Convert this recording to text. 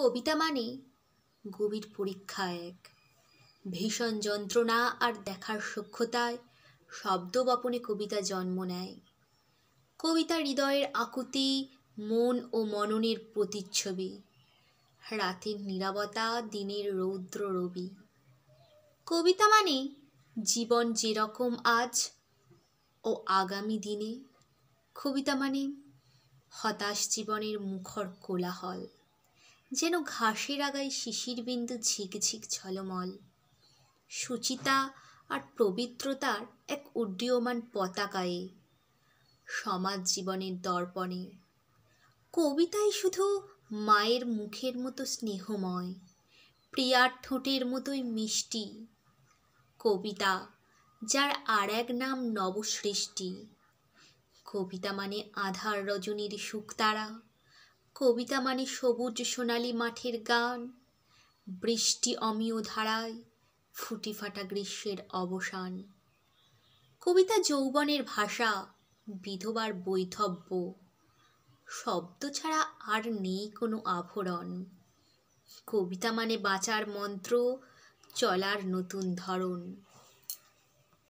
কবিতা মানে গভীর পরীক্ষা এক ভীষণ যন্ত্রণা আর দেখার সক্ষতায় শব্দ বপনে কবিতা জন্ম নেয় কবিতা হৃদয়ের আকুতি মন ও মননের প্রতিচ্ছবি রাতের নিরাবতা দিনের রৌদ্র রবি কবিতা মানে জীবন যেরকম আজ ও আগামী দিনে কবিতা মানে হতাশ জীবনের মুখর কোলাহল যেন ঘাসের আগায় শিশির বিন্দু ঝিকঝিক ঝলমল সুচিতা আর পবিত্রতার এক উড্ডীয়মান পতাকায়ে সমাজ জীবনের দর্পণে কবিতাই শুধু মায়ের মুখের মতো স্নেহময় প্রিয়ার ঠোঁটের মতোই মিষ্টি কবিতা যার আর এক নাম নবসৃষ্টি কবিতা মানে আধার রজনীর শুকতারা কবিতা মানে সবুজ সোনালি মাঠের গান বৃষ্টি অমীয় ধারায় ফুটি ফাটা গ্রীষ্মের অবসান কবিতা যৌবনের ভাষা বিধবার বৈধব্য শব্দ ছাড়া আর নেই কোনো আভরণ কবিতা মানে বাঁচার মন্ত্র চলার নতুন ধরন